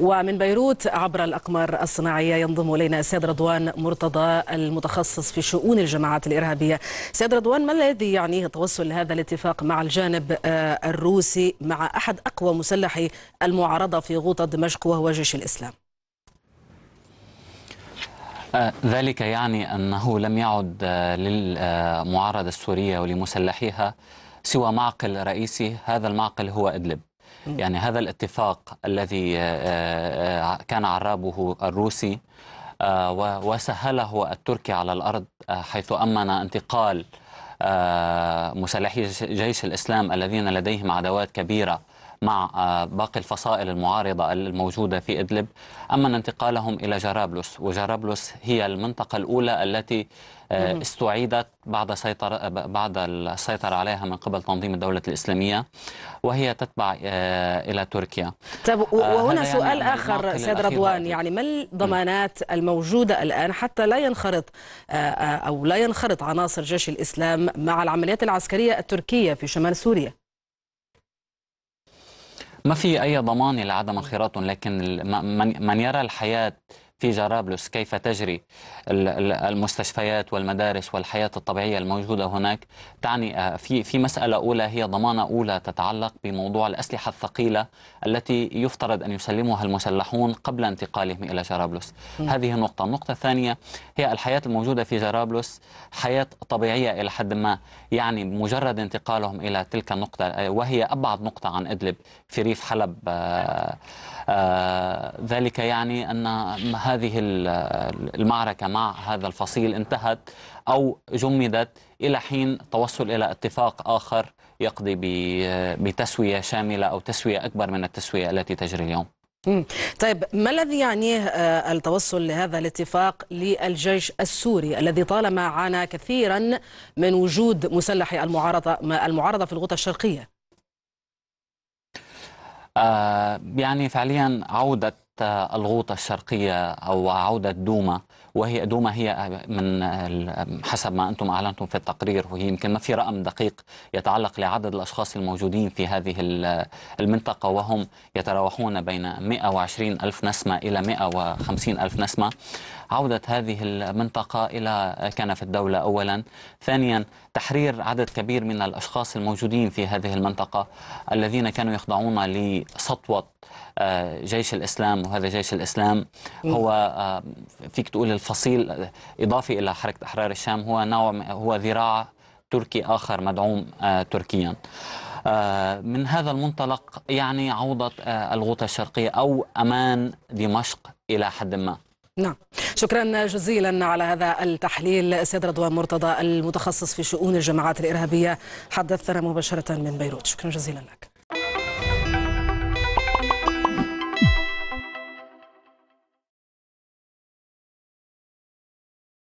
ومن بيروت عبر الأقمار الصناعية ينضم إلينا السيد رضوان مرتضى المتخصص في شؤون الجماعات الإرهابية سيد رضوان ما الذي يعنيه توصل هذا الاتفاق مع الجانب آه، الروسي مع أحد أقوى مسلحي المعارضة في غوطة دمشق وهو جيش الإسلام آه، ذلك يعني أنه لم يعد آه، للمعارضة السورية ولمسلحيها سوى معقل رئيسي هذا المعقل هو إدلب يعني هذا الاتفاق الذي آه، آه، آه، كان عرابه الروسي وسهله التركي على الأرض حيث أمن انتقال مسلحي جيش الإسلام الذين لديهم عدوات كبيرة مع آه، باقي الفصائل المعارضة الموجودة في إدلب أما انتقالهم إلى جرابلس وجرابلس هي المنطقة الأولى التي آه، استعيدت بعد سيطرة بعد السيطرة عليها من قبل تنظيم الدولة الإسلامية وهي تتبع آه، إلى تركيا طيب وهنا يعني سؤال آخر سيد رضوان يعني ما الضمانات الموجودة الآن حتى لا ينخرط أو لا ينخرط عناصر جيش الإسلام مع العمليات العسكرية التركية في شمال سوريا ما في أي ضمان لعدم انخراطهم لكن من يرى الحياة في جرابلس كيف تجري المستشفيات والمدارس والحياة الطبيعية الموجودة هناك تعني آه، في في مسألة أولى هي ضمانة أولى تتعلق بموضوع الأسلحة الثقيلة التي يفترض أن يسلمها المسلحون قبل انتقالهم إلى جرابلس هذه النقطة النقطة الثانية هي الحياة الموجودة في جرابلس حياة طبيعية إلى حد ما يعني مجرد انتقالهم إلى تلك النقطة آه، وهي أبعد نقطة عن إدلب في ريف حلب آآ آه، آآ ذلك يعني أن هذه المعركة مع هذا الفصيل انتهت أو جمدت إلى حين توصل إلى اتفاق آخر يقضي بتسوية شاملة أو تسوية أكبر من التسوية التي تجري اليوم طيب ما الذي يعنيه آه، التوصل لهذا الاتفاق للجيش السوري الذي طالما عانى كثيرا من وجود مسلحي المعارضة المعارضة في الغوطة الشرقية؟ آه، يعني فعليا عودة الغوطة الشرقية أو عودة دوما وهي دوما هي آه، من آه، حسب ما انتم اعلنتم في التقرير وهي يمكن ما في رقم دقيق يتعلق لعدد الاشخاص الموجودين في هذه آه، المنطقه وهم يتراوحون بين 120 الف نسمه الى 150 الف نسمه عودة هذه المنطقة إلى كنف الدولة أولا ثانيا تحرير عدد كبير من الأشخاص الموجودين في هذه المنطقة الذين كانوا يخضعون لسطوة جيش الإسلام وهذا جيش الإسلام هو فيك تقول الف فصيل اضافي الى حركه احرار الشام هو نوع هو ذراع تركي اخر مدعوم آه، تركيا آه، من هذا المنطلق يعني عوضة آه، الغوطة الشرقية أو أمان دمشق إلى حد ما نعم شكرا جزيلا على هذا التحليل السيد رضوان مرتضى المتخصص في شؤون الجماعات الإرهابية حدثنا مباشرة من بيروت شكرا جزيلا لك